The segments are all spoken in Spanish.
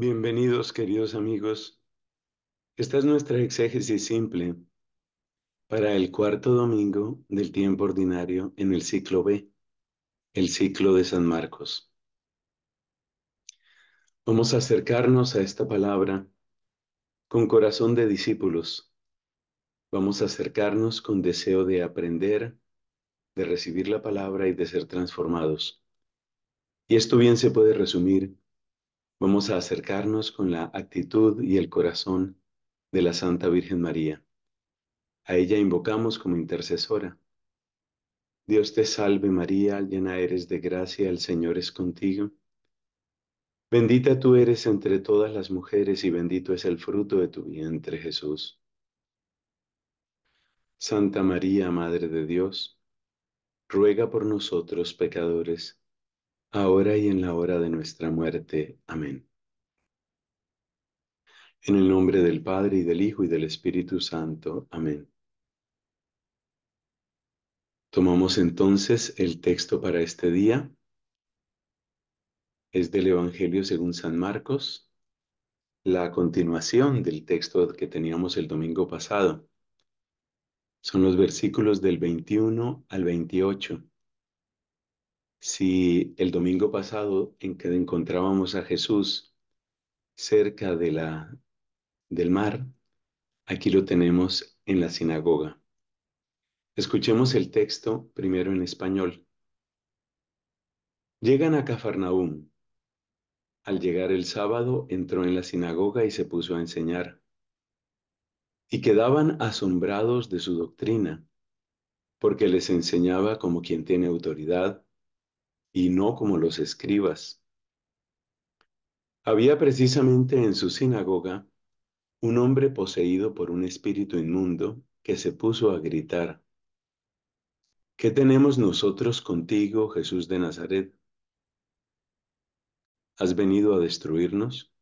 Bienvenidos, queridos amigos. Esta es nuestra exégesis simple para el cuarto domingo del tiempo ordinario en el ciclo B, el ciclo de San Marcos. Vamos a acercarnos a esta palabra con corazón de discípulos. Vamos a acercarnos con deseo de aprender, de recibir la palabra y de ser transformados. Y esto bien se puede resumir Vamos a acercarnos con la actitud y el corazón de la Santa Virgen María. A ella invocamos como intercesora. Dios te salve María, llena eres de gracia, el Señor es contigo. Bendita tú eres entre todas las mujeres y bendito es el fruto de tu vientre Jesús. Santa María, Madre de Dios, ruega por nosotros pecadores ahora y en la hora de nuestra muerte. Amén. En el nombre del Padre y del Hijo y del Espíritu Santo. Amén. Tomamos entonces el texto para este día. Es del Evangelio según San Marcos, la continuación del texto que teníamos el domingo pasado. Son los versículos del 21 al 28 si el domingo pasado en que encontrábamos a Jesús cerca de la, del mar, aquí lo tenemos en la sinagoga. Escuchemos el texto primero en español. Llegan a Cafarnaúm. Al llegar el sábado, entró en la sinagoga y se puso a enseñar. Y quedaban asombrados de su doctrina, porque les enseñaba como quien tiene autoridad y no como los escribas. Había precisamente en su sinagoga un hombre poseído por un espíritu inmundo que se puso a gritar, ¿Qué tenemos nosotros contigo, Jesús de Nazaret? ¿Has venido a destruirnos?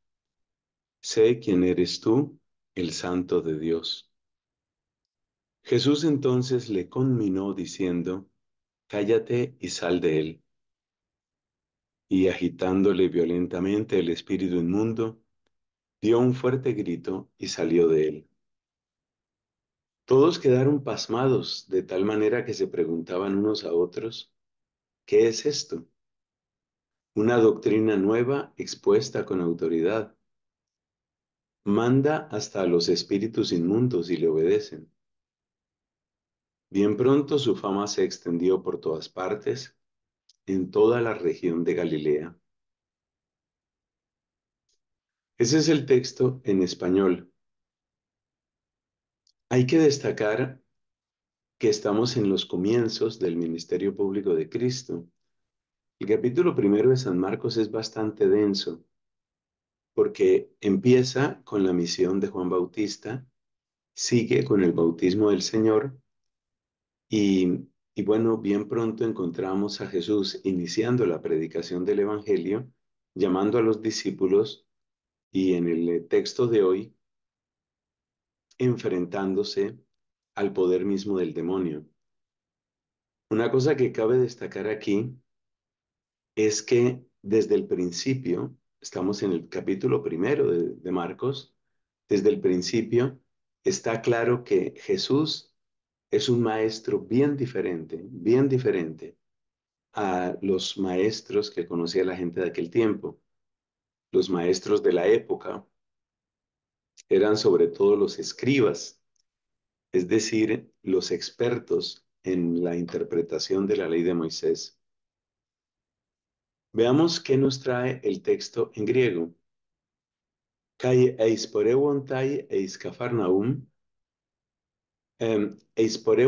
Sé quién eres tú, el Santo de Dios. Jesús entonces le conminó diciendo, Cállate y sal de él y agitándole violentamente el espíritu inmundo, dio un fuerte grito y salió de él. Todos quedaron pasmados de tal manera que se preguntaban unos a otros, ¿qué es esto? Una doctrina nueva expuesta con autoridad. Manda hasta a los espíritus inmundos y le obedecen. Bien pronto su fama se extendió por todas partes en toda la región de Galilea. Ese es el texto en español. Hay que destacar que estamos en los comienzos del ministerio público de Cristo. El capítulo primero de San Marcos es bastante denso porque empieza con la misión de Juan Bautista, sigue con el bautismo del Señor y y bueno, bien pronto encontramos a Jesús iniciando la predicación del Evangelio, llamando a los discípulos y en el eh, texto de hoy enfrentándose al poder mismo del demonio. Una cosa que cabe destacar aquí es que desde el principio, estamos en el capítulo primero de, Marcos, desde el principio está claro que Jesús es un maestro bien diferente, bien diferente a los maestros que conocía la gente de aquel tiempo. Los maestros de la época eran sobre todo los escribas, es decir, los expertos en la interpretación de la ley de Moisés. Veamos qué nos trae el texto en griego. Kai eis eis kafarnaum Em, por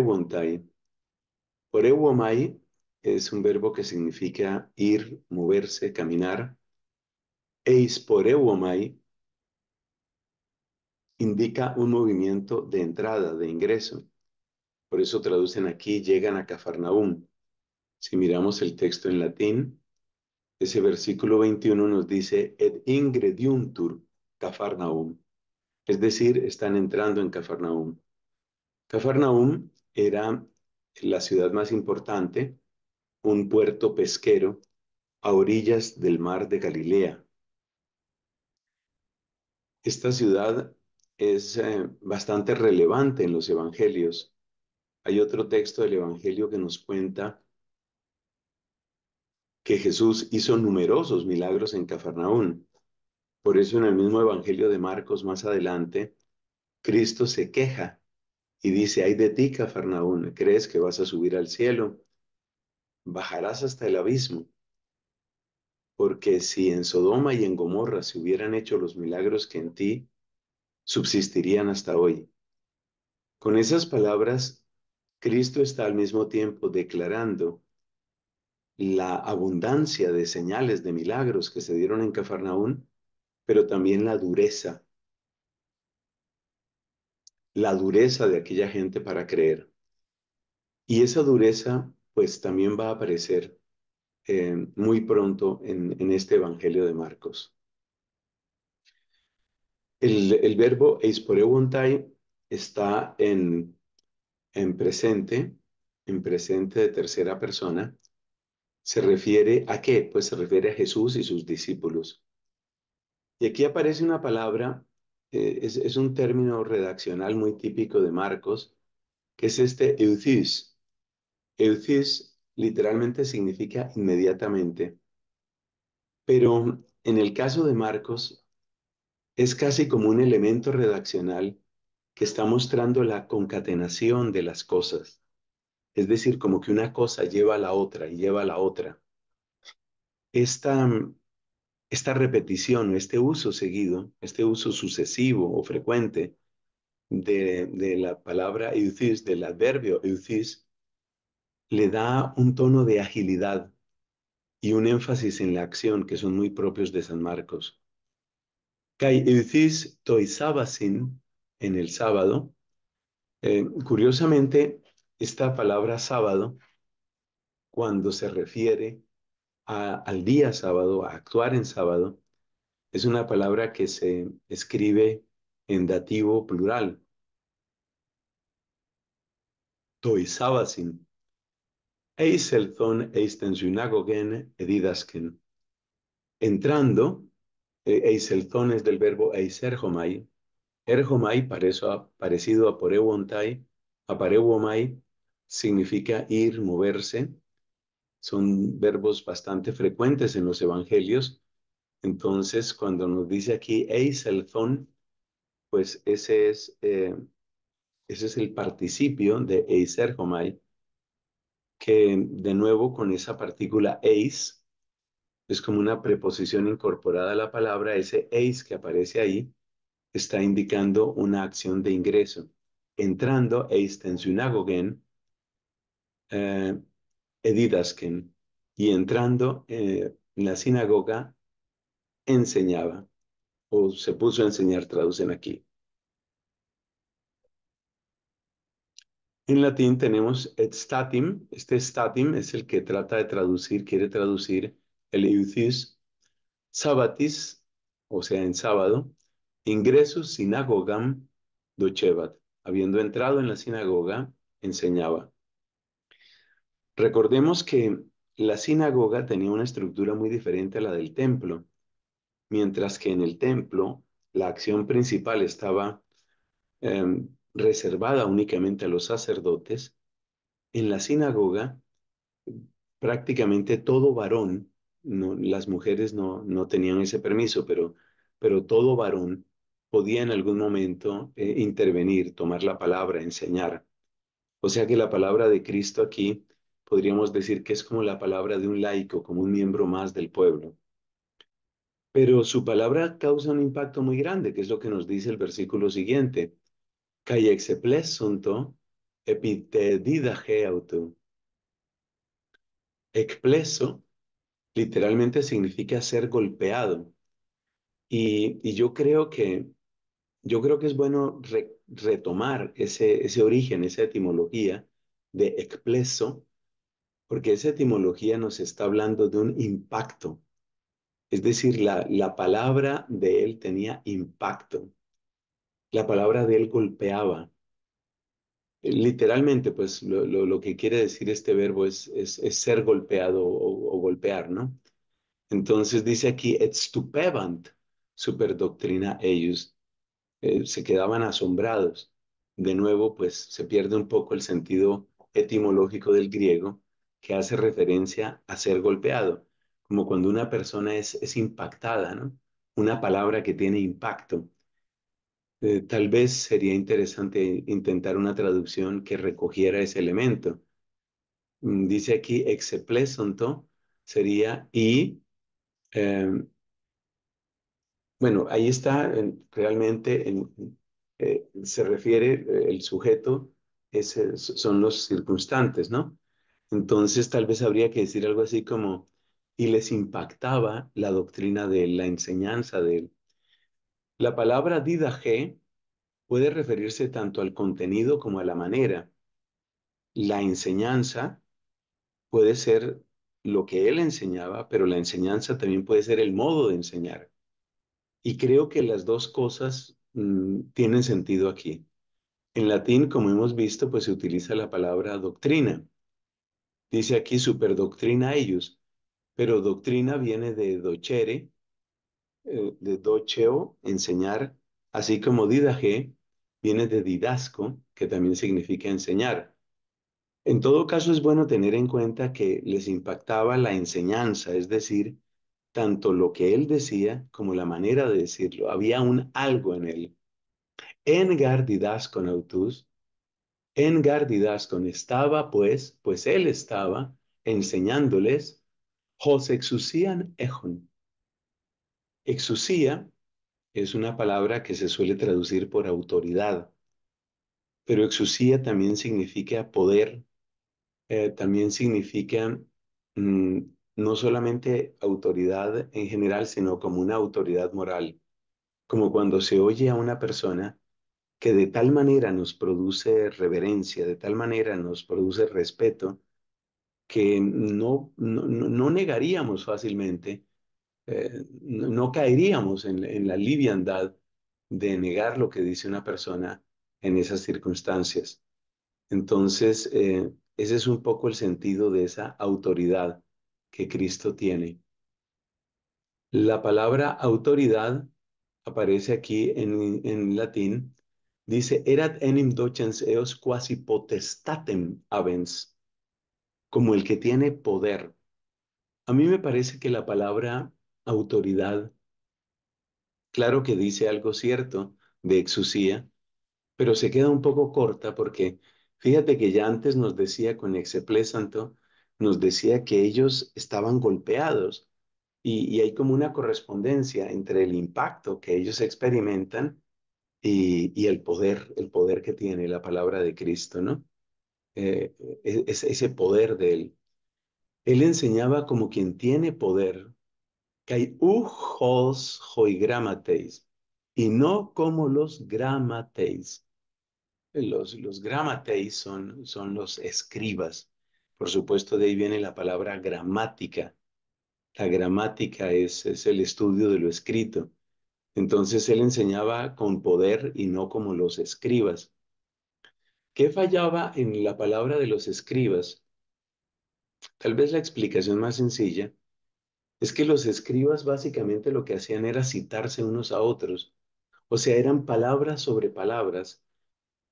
Porewomai es un verbo que significa ir, moverse, caminar. Eisporewomai indica un movimiento de entrada, de ingreso. Por eso traducen aquí, llegan a Cafarnaúm. Si miramos el texto en latín, ese versículo 21 nos dice, et ingrediuntur Cafarnaum. Es decir, están entrando en Cafarnaum. Cafarnaum era la ciudad más importante, un puerto pesquero a orillas del mar de Galilea. Esta ciudad es eh, bastante relevante en los evangelios. Hay otro texto del evangelio que nos cuenta que Jesús hizo numerosos milagros en Cafarnaún. Por eso en el mismo evangelio de Marcos más adelante, Cristo se queja y dice, ay de ti, Cafarnaún, ¿crees que vas a subir al cielo? Bajarás hasta el abismo. Porque si en Sodoma y en Gomorra se hubieran hecho los milagros que en ti, subsistirían hasta hoy. Con esas palabras, Cristo está al mismo tiempo declarando la abundancia de señales, de milagros que se dieron en Cafarnaún, pero también la dureza la dureza de aquella gente para creer. Y esa dureza, pues también va a aparecer eh, muy pronto en, este Evangelio de Marcos. El, verbo bontai está en, en presente, en presente de tercera persona. ¿Se refiere a qué? Pues se refiere a Jesús y sus discípulos. Y aquí aparece una palabra eh, es, es, un término redaccional muy típico de Marcos, que es este eucis. Eucis literalmente significa inmediatamente, pero en el caso de Marcos es casi como un elemento redaccional que está mostrando la concatenación de las cosas. Es decir, como que una cosa lleva a la otra y lleva a la otra. Esta esta repetición, este uso seguido, este uso sucesivo o frecuente de, la palabra eucis, del adverbio eucis, le da un tono de agilidad y un énfasis en la acción que son muy propios de San Marcos. Kai toy sabasin en el sábado, eh, curiosamente, esta palabra sábado, cuando se refiere al día sábado, a actuar en sábado, es una palabra que se escribe en dativo plural. Toisabasin. Eiselzon eisten synagogen edidasken. Entrando, e, eiselzon es del verbo eiserhomai. Erhomai, parecido a poreuontai, significa ir, moverse, son verbos bastante frecuentes en los evangelios. Entonces, cuando nos dice aquí eis pues ese es, eh, ese es el participio de eiserhomai, que de nuevo con esa partícula eis, es como una preposición incorporada a la palabra, ese eis que aparece ahí, está indicando una acción de ingreso. Entrando eis tensunagogen, eh, Edidasken y entrando eh, en la sinagoga enseñaba, o se puso a enseñar, traducen aquí. En latín tenemos et statim, este statim es el que trata de traducir, quiere traducir el iuthis, sabatis, o sea, en sábado, ingresus sinagogam dochevat, habiendo entrado en la sinagoga, enseñaba. Recordemos que la sinagoga tenía una estructura muy diferente a la del templo, mientras que en el templo la acción principal estaba em, reservada únicamente a los sacerdotes. En la sinagoga prácticamente todo varón, las mujeres no, no tenían ese permiso, pero, pero todo varón podía en algún momento eh, intervenir, tomar la palabra, enseñar. O sea que la palabra de Cristo aquí podríamos decir que es como la palabra de un laico, como un miembro más del pueblo. Pero su palabra causa un impacto muy grande, que es lo que nos dice el versículo siguiente. Calle Expleso literalmente significa ser golpeado. Y, yo creo que yo creo que es bueno retomar ese, ese origen, esa etimología de expleso, porque esa etimología nos está hablando de un impacto. Es decir, la, la palabra de él tenía impacto. La palabra de él golpeaba. Literalmente, pues lo, que quiere decir este verbo es, es, ser golpeado o, golpear, ¿no? Entonces dice aquí, estupevant, superdoctrina ellos. Eh, se quedaban asombrados. De nuevo, pues se pierde un poco el sentido etimológico del griego que hace referencia a ser golpeado, como cuando una persona es, impactada, ¿no? Una palabra que tiene impacto. Eh, tal vez sería interesante intentar una traducción que recogiera ese elemento. Mm, dice aquí exeplesonto, sería y em, bueno, ahí está realmente, eh, se refiere eh, el sujeto, es, son los circunstantes, ¿no? Entonces tal vez habría que decir algo así como, y les impactaba la doctrina de la enseñanza de él. La palabra didaje puede referirse tanto al contenido como a la manera. La enseñanza puede ser lo que él enseñaba, pero la enseñanza también puede ser el modo de enseñar. Y creo que las dos cosas mm, tienen sentido aquí. En latín, como hemos visto, pues se utiliza la palabra doctrina Dice aquí superdoctrina ellos, pero doctrina viene de dochere, eh, de docheo, enseñar, así como didaje viene de didasco, que también significa enseñar. En todo caso es bueno tener en cuenta que les impactaba la enseñanza, es decir, tanto lo que él decía como la manera de decirlo. Había un algo en él. Engar didasco nautus en Gardidascon estaba pues, pues él estaba enseñándoles Jos exusían ejon. Exusía es una palabra que se suele traducir por autoridad, pero exusía también significa poder, eh, también significa mm, no solamente autoridad en general, sino como una autoridad moral, como cuando se oye a una persona que de tal manera nos produce reverencia, de tal manera nos produce respeto, que no, no, negaríamos fácilmente, eh, no caeríamos en, la liviandad de negar lo que dice una persona en esas circunstancias. Entonces, eh, ese es un poco el sentido de esa autoridad que Cristo tiene. La palabra autoridad aparece aquí en, en latín Dice, erat enim docens eos quasi potestatem habens, como el que tiene poder. A mí me parece que la palabra autoridad, claro que dice algo cierto de exusía, pero se queda un poco corta porque fíjate que ya antes nos decía con Exeplesanto, nos decía que ellos estaban golpeados y, y hay como una correspondencia entre el impacto que ellos experimentan y, el poder, el poder que tiene la palabra de Cristo, ¿no? Eh, e, es, ese poder de él. Él enseñaba como quien tiene poder, que ujos y no como los gramateis. Los, los gramateis son, son los escribas. Por supuesto, de ahí viene la palabra gramática. La gramática es el estudio de lo escrito. Entonces él enseñaba con poder y no como los escribas. ¿Qué fallaba en la palabra de los escribas? Tal vez la explicación más sencilla es que los escribas básicamente lo que hacían era citarse unos a otros, o sea, eran palabras sobre palabras,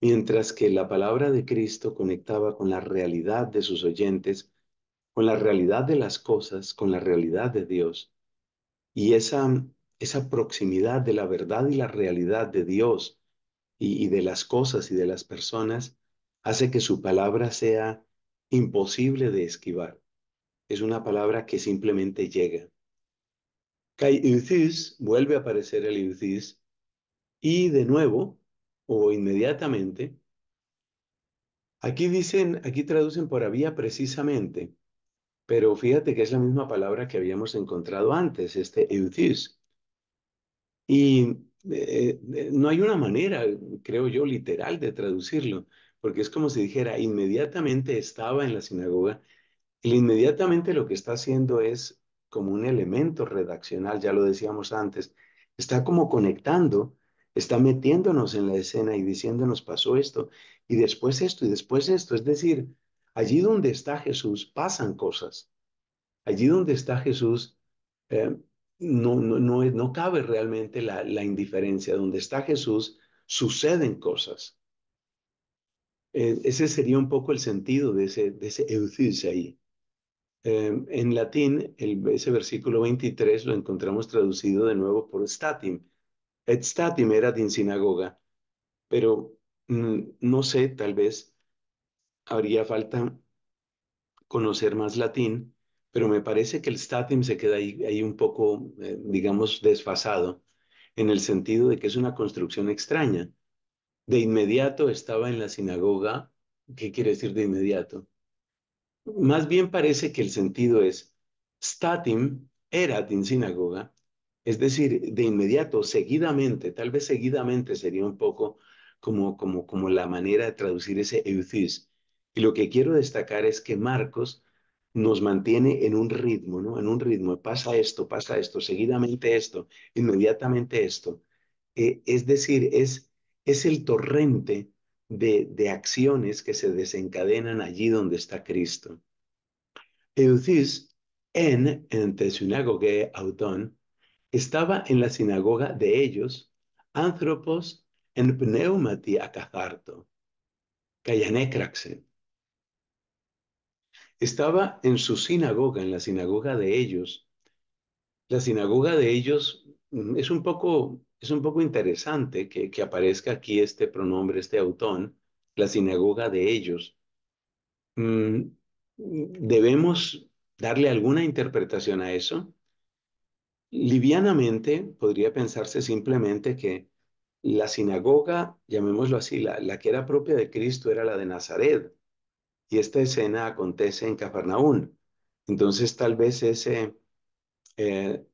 mientras que la palabra de Cristo conectaba con la realidad de sus oyentes, con la realidad de las cosas, con la realidad de Dios. Y esa esa proximidad de la verdad y la realidad de Dios y, de las cosas y de las personas hace que su palabra sea imposible de esquivar. Es una palabra que simplemente llega. Kai vuelve a aparecer el Euthys, y de nuevo, o inmediatamente, aquí dicen, aquí traducen por había precisamente, pero fíjate que es la misma palabra que habíamos encontrado antes, este Euthys. Y eh, eh, no hay una manera, creo yo, literal de traducirlo, porque es como si dijera, inmediatamente estaba en la sinagoga, y inmediatamente lo que está haciendo es como un elemento redaccional, ya lo decíamos antes, está como conectando, está metiéndonos en la escena y diciéndonos pasó esto, y después esto, y después esto, es decir, allí donde está Jesús pasan cosas, allí donde está Jesús eh, no, no, no, cabe realmente la, indiferencia. Donde está Jesús, suceden cosas. Eh, ese sería un poco el sentido de ese, de ese ahí. Em, en latín, ese versículo 23 lo encontramos traducido de nuevo por statim. Et statim era din sinagoga, pero mm, no sé, tal vez habría falta conocer más latín pero me parece que el Statim se queda ahí, un poco, eh, digamos, desfasado, en el sentido de que es una construcción extraña. De inmediato estaba en la sinagoga, ¿qué quiere decir de inmediato? Más bien parece que el sentido es Statim, erat in sinagoga, es decir, de inmediato, seguidamente, tal vez seguidamente sería un poco como, como, como la manera de traducir ese eucis. Y lo que quiero destacar es que Marcos nos mantiene en un ritmo, ¿no? En un ritmo, pasa esto, pasa esto, seguidamente esto, inmediatamente esto. E, es decir, es, es el torrente de, de, acciones que se desencadenan allí donde está Cristo. Eucis, en, en sinagogue Autón, estaba en la sinagoga de ellos, anthropos en pneumati kai cayanecraxe estaba en su sinagoga, en la sinagoga de ellos. La sinagoga de ellos mm, es un poco, es un poco interesante que, aparezca aquí este pronombre, este autón, la sinagoga de ellos. Mm, ¿Debemos darle alguna interpretación a eso? Livianamente podría pensarse simplemente que la sinagoga, llamémoslo así, la que era propia de Cristo era la de Nazaret, y esta escena acontece en Cafarnaún. Entonces tal vez ese eh,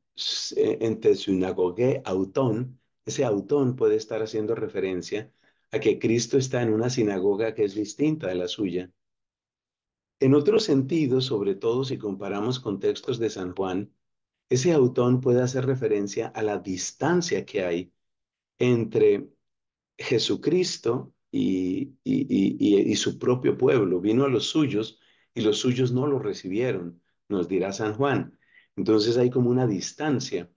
eh, entre sinagogue autón, ese autón puede estar haciendo referencia a que Cristo está en una sinagoga que es distinta de la suya. En otro sentido, sobre todo si comparamos con textos de San Juan, ese autón puede hacer referencia a la distancia que hay entre Jesucristo y, su propio pueblo. Vino a los suyos y los suyos no lo recibieron, nos dirá San Juan. Entonces hay como una distancia.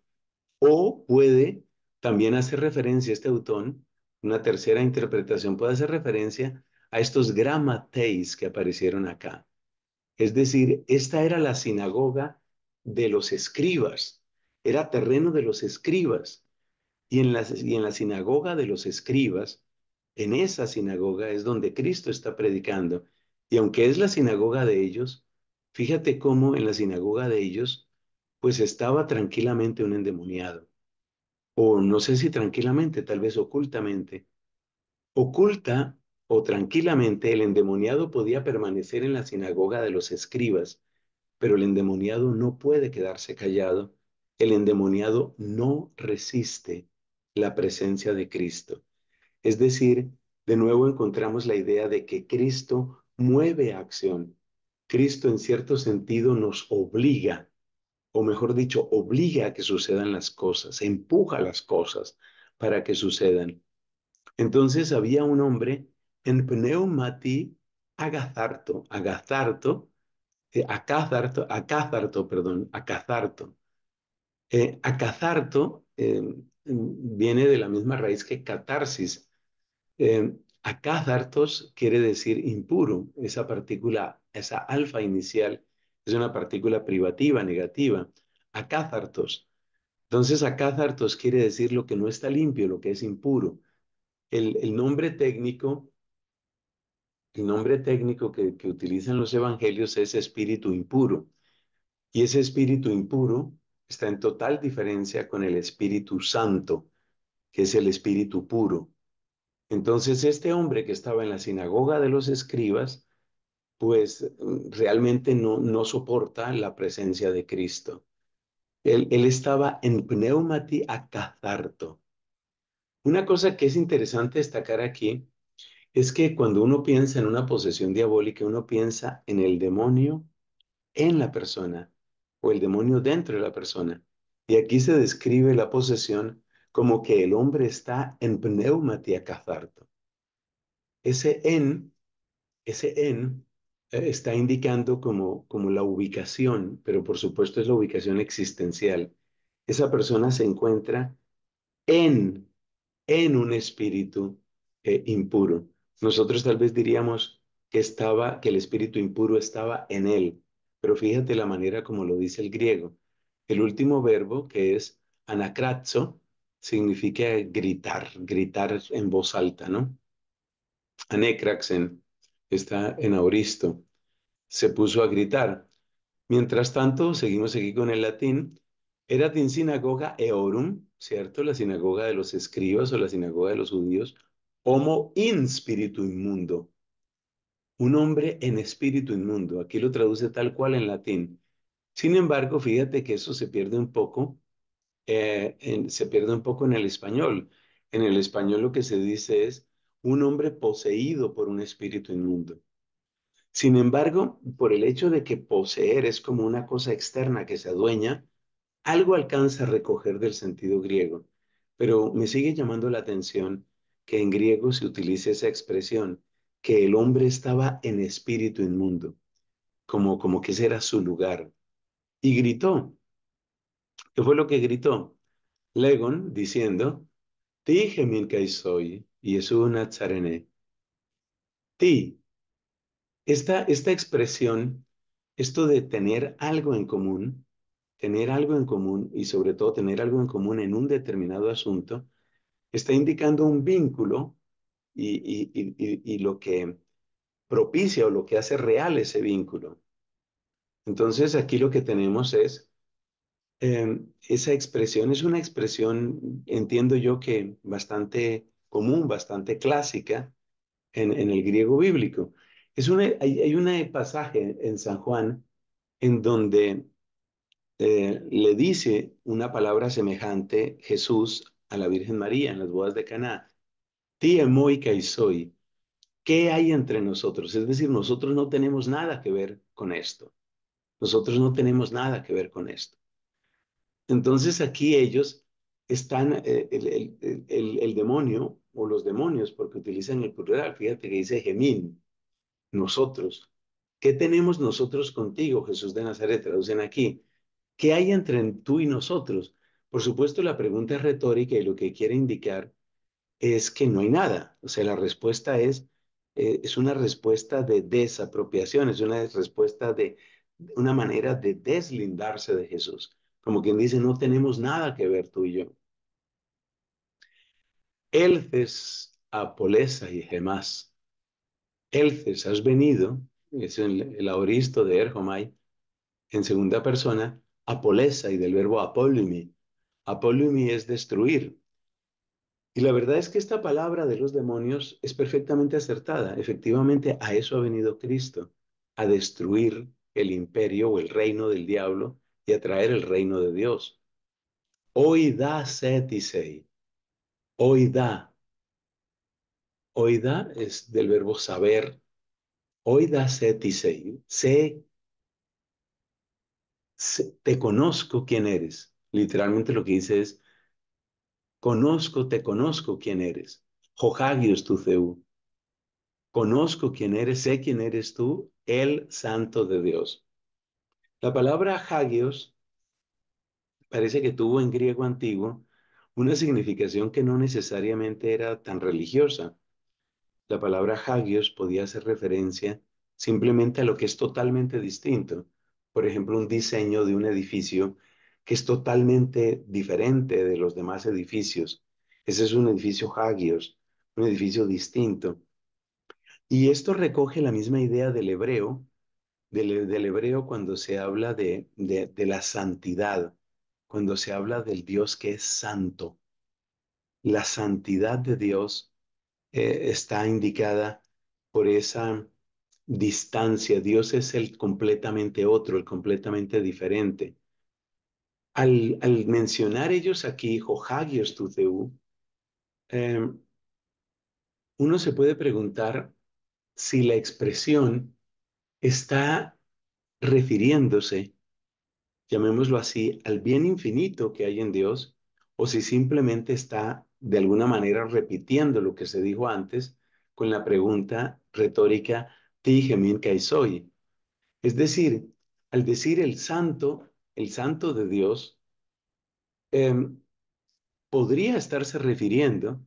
O puede también hacer referencia este autón, una tercera interpretación puede hacer referencia a estos gramateis que aparecieron acá. Es decir, esta era la sinagoga de los escribas, era terreno de los escribas. Y en y en la sinagoga de los escribas, en esa sinagoga es donde Cristo está predicando. Y aunque es la sinagoga de ellos, fíjate cómo en la sinagoga de ellos, pues estaba tranquilamente un endemoniado. O no sé si tranquilamente, tal vez ocultamente. Oculta o tranquilamente el endemoniado podía permanecer en la sinagoga de los escribas, pero el endemoniado no puede quedarse callado. El endemoniado no resiste la presencia de Cristo. Es decir, de nuevo encontramos la idea de que Cristo mueve acción. Cristo en cierto sentido nos obliga, o mejor dicho, obliga a que sucedan las cosas, empuja las cosas para que sucedan. Entonces había un hombre en Pneumati Agazarto, Agazarto, eh, Acazarto, perdón, Acazarto. Eh, acazarto eh, viene de la misma raíz que catarsis, eh, quiere decir impuro, esa partícula, esa alfa inicial es una partícula privativa, negativa. Acázartos. Entonces, acázartos quiere decir lo que no está limpio, lo que es impuro. El, nombre técnico, el nombre técnico que, que utilizan los evangelios es espíritu impuro. Y ese espíritu impuro está en total diferencia con el Espíritu Santo, que es el espíritu puro. Entonces este hombre que estaba en la sinagoga de los escribas, pues mm, realmente no, soporta la presencia de Cristo. Él, estaba en pneumati a Una cosa que es interesante destacar aquí es que cuando uno piensa en una posesión diabólica, uno piensa en el demonio en la persona o el demonio dentro de la persona. Y aquí se describe la posesión como que el hombre está en pneumatia catharto. Ese en, ese en eh, está indicando como, como la ubicación, pero por supuesto es la ubicación existencial. Esa persona se encuentra en, en un espíritu eh, impuro. Nosotros tal vez diríamos que estaba, que el espíritu impuro estaba en él, pero fíjate la manera como lo dice el griego. El último verbo, que es anakratzo significa gritar, gritar en voz alta, ¿no? Anécraxen, está en Auristo, se puso a gritar. Mientras tanto, seguimos aquí con el latín, era en sinagoga eorum, ¿cierto? La sinagoga de los escribas o la sinagoga de los judíos, homo in spiritu inmundo, un hombre en espíritu inmundo. Aquí lo traduce tal cual en latín. Sin embargo, fíjate que eso se pierde un poco eh, se pierde un poco en el español. En el español lo que se dice es un hombre poseído por un espíritu inmundo. Sin embargo, por el hecho de que poseer es como una cosa externa que se adueña, algo alcanza a recoger del sentido griego. Pero me sigue llamando la atención que en griego se utilice esa expresión, que el hombre estaba en espíritu inmundo, como, como que ese era su lugar. Y gritó, ¿Qué fue lo que gritó Legon diciendo, Ti y soy, una Nazarene. Ti. Esta, esta expresión, esto de tener algo en común, tener algo en común y sobre todo tener algo en común en un determinado asunto, está indicando un vínculo y lo que propicia o lo que hace real ese vínculo. Entonces aquí lo que tenemos es Em, esa expresión es una expresión, entiendo yo que bastante común, bastante clásica en, el griego bíblico. Es hay, un pasaje en San Juan en donde eh, le dice una palabra semejante Jesús a la Virgen María en las bodas de Caná. Tía moica y soy, ¿qué hay entre nosotros? Es decir, nosotros no tenemos nada que ver con esto. Nosotros no tenemos nada que ver con esto. Entonces aquí ellos están, eh, el, demonio o los demonios, porque utilizan el plural, fíjate que dice gemín, nosotros. ¿Qué tenemos nosotros contigo, Jesús de Nazaret? Traducen aquí. ¿Qué hay entre tú y nosotros? Por supuesto, la pregunta es retórica y lo que quiere indicar es que no hay nada. O sea, la respuesta es, eh, es una respuesta de desapropiación, es una respuesta de una manera de deslindarse de Jesús. Como quien dice, no tenemos nada que ver tú y yo. Elces, Apolesa y Gemás. Elces, has venido, es el, el de Erjomai, en segunda persona, Apolesa y del verbo apolumi. Apolumi es destruir, y la verdad es que esta palabra de los demonios es perfectamente acertada. Efectivamente, a eso ha venido Cristo, a destruir el imperio o el reino del diablo y atraer el reino de Dios. Oida setisei. Oida. Oida es del verbo saber. Oida setisei. Sé. Te conozco quién eres. Literalmente lo que dice es, conozco, te conozco quién eres. Johagios tu Conozco quién eres, sé quién eres tú, el santo de Dios. La palabra hagios parece que tuvo en griego antiguo una significación que no necesariamente era tan religiosa. La palabra hagios podía hacer referencia simplemente a lo que es totalmente distinto. Por ejemplo, un diseño de un edificio que es totalmente diferente de los demás edificios. Ese es un edificio hagios, un edificio distinto. Y esto recoge la misma idea del hebreo, del, hebreo cuando se habla de, de, la santidad, cuando se habla del Dios que es santo. La santidad de Dios eh, está indicada por esa distancia. Dios es el completamente otro, el completamente diferente. Al, mencionar ellos aquí, eh, uno se puede preguntar si la expresión está refiriéndose, llamémoslo así, al bien infinito que hay en Dios, o si simplemente está de alguna manera repitiendo lo que se dijo antes con la pregunta retórica, soy. Es decir, al decir el santo, el santo de Dios, em, podría estarse refiriendo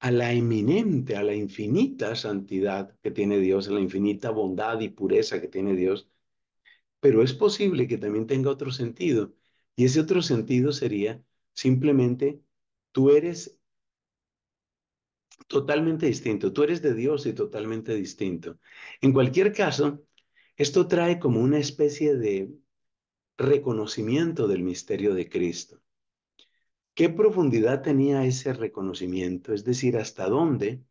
a la eminente, a la infinita santidad que tiene Dios, a la infinita bondad y pureza que tiene Dios. Pero es posible que también tenga otro sentido. Y ese otro sentido sería simplemente, tú eres totalmente distinto, tú eres de Dios y totalmente distinto. En cualquier caso, esto trae como una especie de reconocimiento del misterio de Cristo. ¿Qué profundidad tenía ese reconocimiento? Es decir, hasta dónde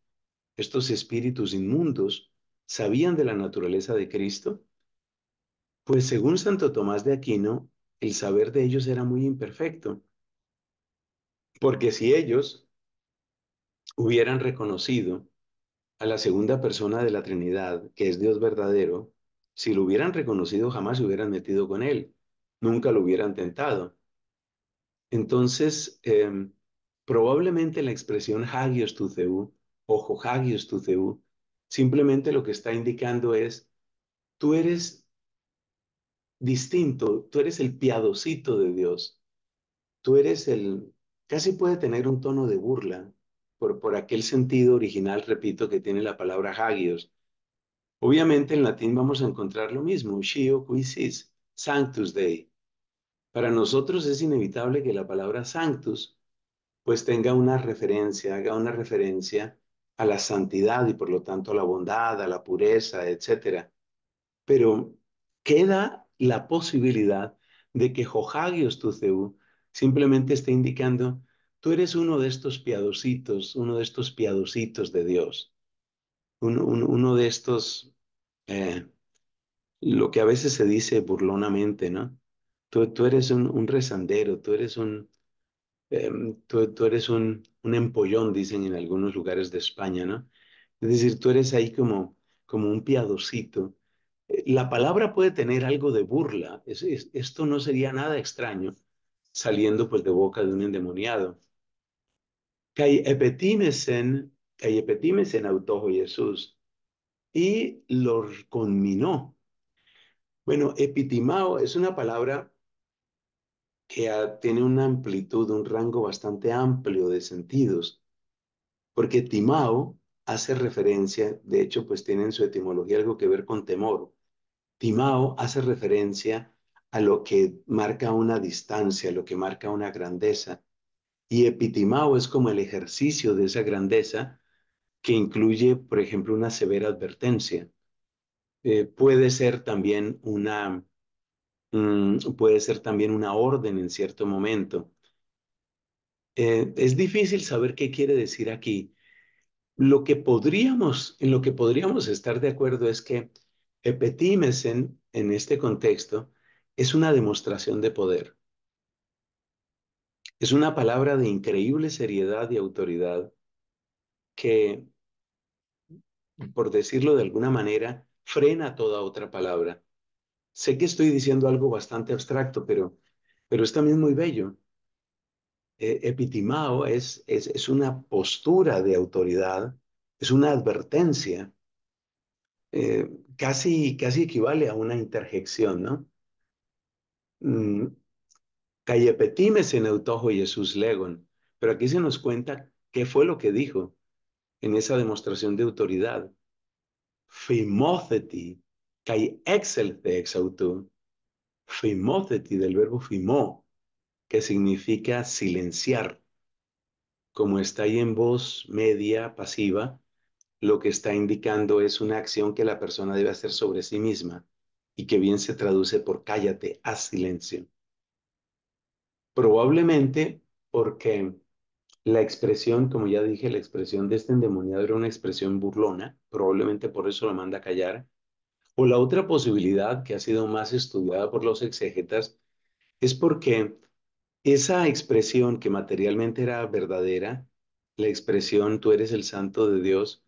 estos espíritus inmundos sabían de la naturaleza de Cristo? Pues según Santo Tomás de Aquino, el saber de ellos era muy imperfecto. Porque si ellos hubieran reconocido a la segunda persona de la Trinidad, que es Dios verdadero, si lo hubieran reconocido jamás se hubieran metido con él, nunca lo hubieran tentado. Entonces, em, probablemente la expresión hagios tu ojo hagios tu simplemente lo que está indicando es, tú eres distinto, tú eres el piadosito de Dios, tú eres el, casi puede tener un tono de burla, por, por aquel sentido original, repito, que tiene la palabra hagios. Obviamente en latín vamos a encontrar lo mismo, shio quisis, sanctus dei, para nosotros es inevitable que la palabra sanctus pues tenga una referencia, haga una referencia a la santidad y por lo tanto a la bondad, a la pureza, etc. Pero queda la posibilidad de que Johagios Tuceu simplemente esté indicando, tú eres uno de estos piadositos, uno de estos piadositos de Dios, uno, de estos, eh, lo que a veces se dice burlonamente, ¿no? Tú, eres un, rezandero, tú eres un, em, tú, eres un, empollón, dicen en algunos lugares de España, ¿no? Es decir, tú eres ahí como, como un piadosito. Eh, la palabra puede tener algo de burla. esto no sería nada extraño saliendo pues de boca de un endemoniado. Kai epetimesen, kai autojo Jesús. Y lo conminó. Bueno, epitimao es una palabra que tiene una amplitud, un rango bastante amplio de sentidos, porque Timao hace referencia, de hecho, pues tiene en su etimología algo que ver con temor. Timao hace referencia a lo que marca una distancia, a lo que marca una grandeza. Y epitimao es como el ejercicio de esa grandeza que incluye, por ejemplo, una severa advertencia. Eh, puede ser también una, Mm, puede ser también una orden en cierto momento. Eh, es difícil saber qué quiere decir aquí. Lo que podríamos, en lo que podríamos estar de acuerdo es que epetímesen en este contexto es una demostración de poder. Es una palabra de increíble seriedad y autoridad que, por decirlo de alguna manera, frena toda otra palabra. Sé que estoy diciendo algo bastante abstracto, pero, pero es también muy bello. E, epitimao es, es, una postura de autoridad, es una advertencia, eh, casi, casi equivale a una interjección, ¿no? Mm, Callepetimes en Eutojo Jesús Legon, pero aquí se nos cuenta qué fue lo que dijo en esa demostración de autoridad. Fimoceti. Kai de exautu fimóteti del verbo fimó, que significa silenciar. Como está ahí en voz media pasiva, lo que está indicando es una acción que la persona debe hacer sobre sí misma y que bien se traduce por cállate, haz silencio. Probablemente porque la expresión, como ya dije, la expresión de este endemoniado era una expresión burlona, probablemente por eso lo manda a callar, o la otra posibilidad que ha sido más estudiada por los exégetas es porque esa expresión que materialmente era verdadera, la expresión tú eres el santo de Dios,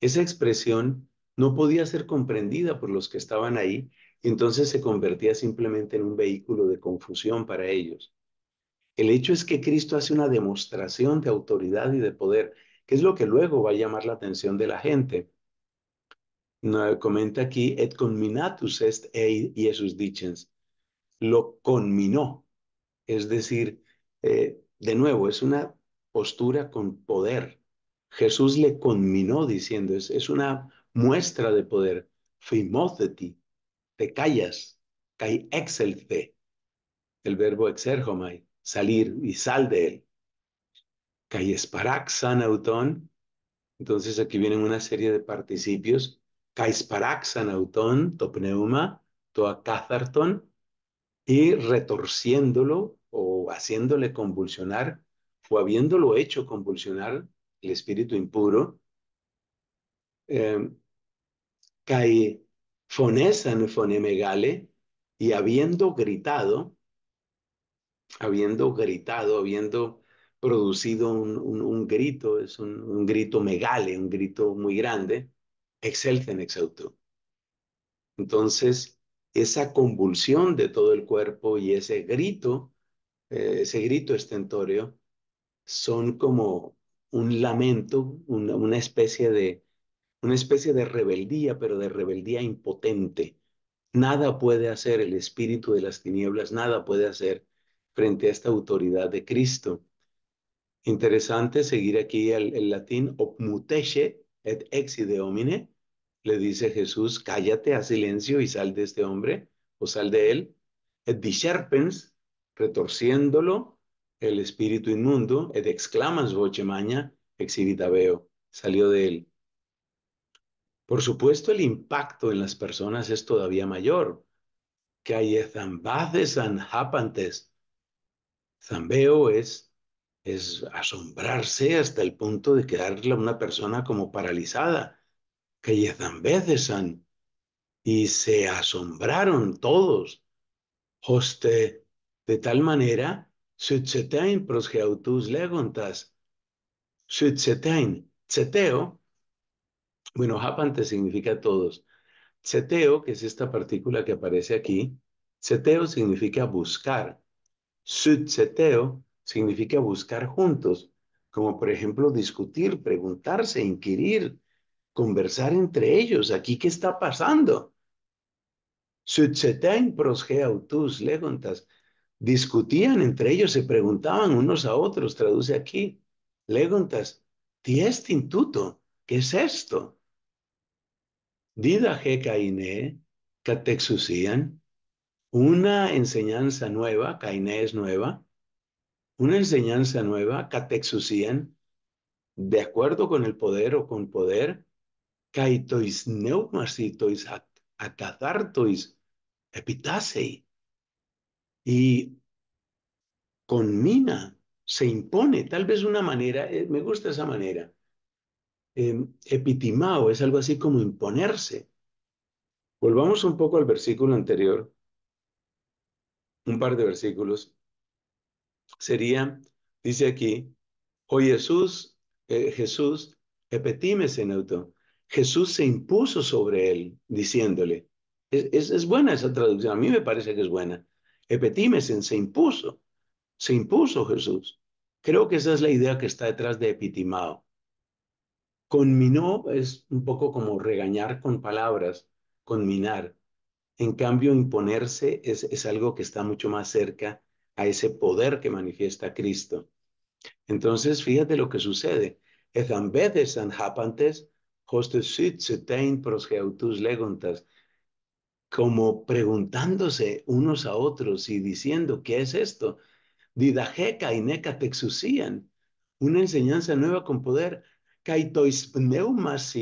esa expresión no podía ser comprendida por los que estaban ahí, y entonces se convertía simplemente en un vehículo de confusión para ellos. El hecho es que Cristo hace una demostración de autoridad y de poder, que es lo que luego va a llamar la atención de la gente no, comenta aquí, et conminatus est ei Jesus dicens. Lo conminó. Es decir, eh, de nuevo, es una postura con poder. Jesús le conminó diciendo, es, es una muestra de poder. Fimóceti, te callas, kai exelce. El verbo exerjomai, salir y sal de él. Kai esparaxan Entonces aquí vienen una serie de participios pneuma, to y retorciéndolo o haciéndole convulsionar o habiéndolo hecho convulsionar el espíritu impuro, em, cae fonesan fonemegale y habiendo gritado, habiendo gritado, habiendo producido un, grito, es un, un, grito megale, un grito muy grande, Excelten Entonces, esa convulsión de todo el cuerpo y ese grito, eh, ese grito estentorio, son como un lamento, una, especie de, una especie de rebeldía, pero de rebeldía impotente. Nada puede hacer el espíritu de las tinieblas, nada puede hacer frente a esta autoridad de Cristo. Interesante seguir aquí el, latín obmutesce et exide homine, le dice Jesús, cállate, a silencio y sal de este hombre o sal de él. Et disherpens, retorciéndolo, el espíritu inmundo, et exclamas maña, exhibita veo, salió de él. Por supuesto, el impacto en las personas es todavía mayor. Que zambades anjapantes. Zambeo es, es asombrarse hasta el punto de quedarle a una persona como paralizada que han, y se asombraron todos, hoste, de tal manera, legontas, bueno, japante significa todos, ceteo, que es esta partícula que aparece aquí, ceteo significa buscar, Sutseteo significa buscar juntos, como por ejemplo discutir, preguntarse, inquirir, conversar entre ellos. Aquí, ¿qué está pasando? legontas. Discutían entre ellos, se preguntaban unos a otros, traduce aquí. Legontas, ti este ¿qué es esto? Dida Kainé, Catexusian, una enseñanza nueva, Cainé es nueva, una enseñanza nueva, Catexusian, de acuerdo con el poder o con poder, kaitois neumasitois epitasei. Y con mina se impone, tal vez una manera, eh, me gusta esa manera. Em, epitimao es algo así como imponerse. Volvamos un poco al versículo anterior, un par de versículos. Sería, dice aquí, hoy Jesús, eh, Jesús, epetimes en auto, Jesús se impuso sobre él, diciéndole, es, buena esa traducción, a mí me parece que es buena. Epetímesen se impuso, se impuso Jesús. Creo que esa es la idea que está detrás de epitimao. Conminó es un poco como regañar con palabras, conminar. En cambio, imponerse es, algo que está mucho más cerca a ese poder que manifiesta Cristo. Entonces, fíjate lo que sucede. Ezambedes anjapantes como preguntándose unos a otros y diciendo, ¿qué es esto? Didajeca y neca una enseñanza nueva con poder, caitois tois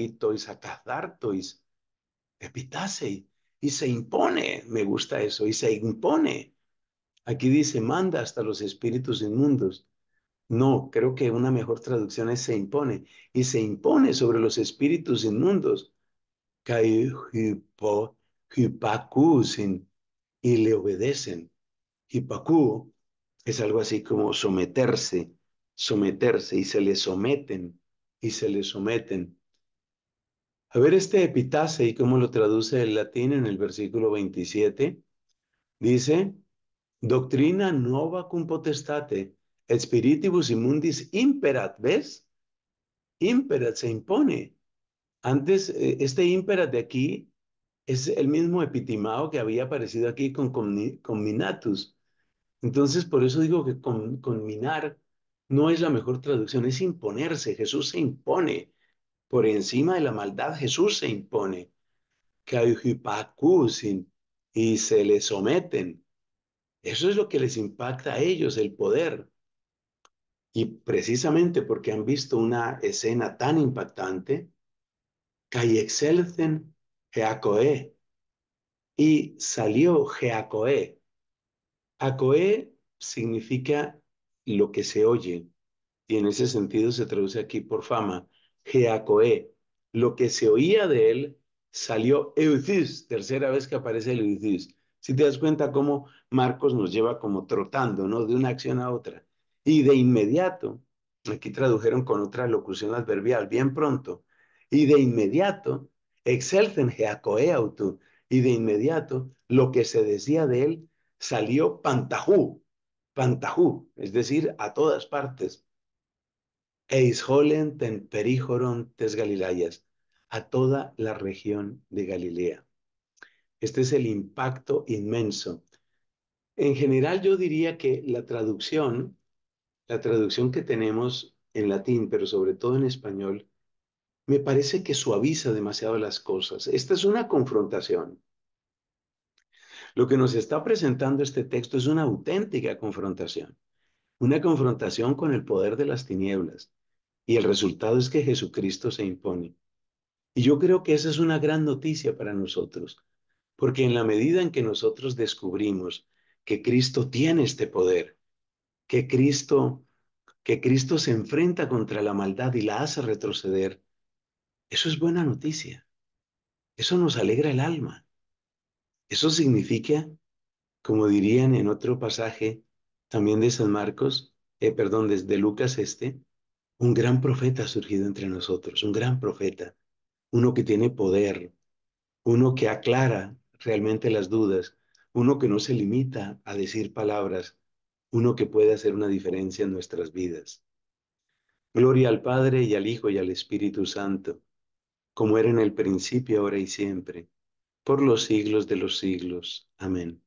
y se impone, me gusta eso, y se impone. Aquí dice, manda hasta los espíritus inmundos no, creo que una mejor traducción es se impone. Y se impone sobre los espíritus inmundos. Y le obedecen. Hipacú es algo así como someterse, someterse, y se le someten, y se le someten. A ver este epitase y cómo lo traduce el latín en el versículo 27. Dice, doctrina nova cum potestate, Espiritibus inmundis imperat, ¿ves? Imperat se impone. Antes, eh, este imperat de aquí es el mismo epitimao que había aparecido aquí con Minatus. Entonces, por eso digo que con, minar no es la mejor traducción, es imponerse. Jesús se impone. Por encima de la maldad, Jesús se impone. Y se le someten. Eso es lo que les impacta a ellos, el poder. Y precisamente porque han visto una escena tan impactante, Y salió Jeacoé. Acoe significa lo que se oye. Y en ese sentido se traduce aquí por fama. Geacoé, Lo que se oía de él salió Eucis, Tercera vez que aparece el Si te das cuenta cómo Marcos nos lleva como trotando, ¿no? De una acción a otra. Y de inmediato, aquí tradujeron con otra locución adverbial, bien pronto, y de inmediato, autu, y de inmediato lo que se decía de él salió pantajú, pantajú, es decir, a todas partes. Eisholen perijoron tes a toda la región de Galilea. Este es el impacto inmenso. En general yo diría que la traducción la traducción que tenemos en latín, pero sobre todo en español, me parece que suaviza demasiado las cosas. Esta es una confrontación. Lo que nos está presentando este texto es una auténtica confrontación, una confrontación con el poder de las tinieblas. Y el resultado es que Jesucristo se impone. Y yo creo que esa es una gran noticia para nosotros, porque en la medida en que nosotros descubrimos que Cristo tiene este poder, que Cristo, que Cristo se enfrenta contra la maldad y la hace retroceder, eso es buena noticia. Eso nos alegra el alma. Eso significa, como dirían en otro pasaje también de San Marcos, eh, perdón, desde Lucas este, un gran profeta ha surgido entre nosotros, un gran profeta, uno que tiene poder, uno que aclara realmente las dudas, uno que no se limita a decir palabras, uno que puede hacer una diferencia en nuestras vidas. Gloria al Padre y al Hijo y al Espíritu Santo, como era en el principio, ahora y siempre, por los siglos de los siglos. Amén.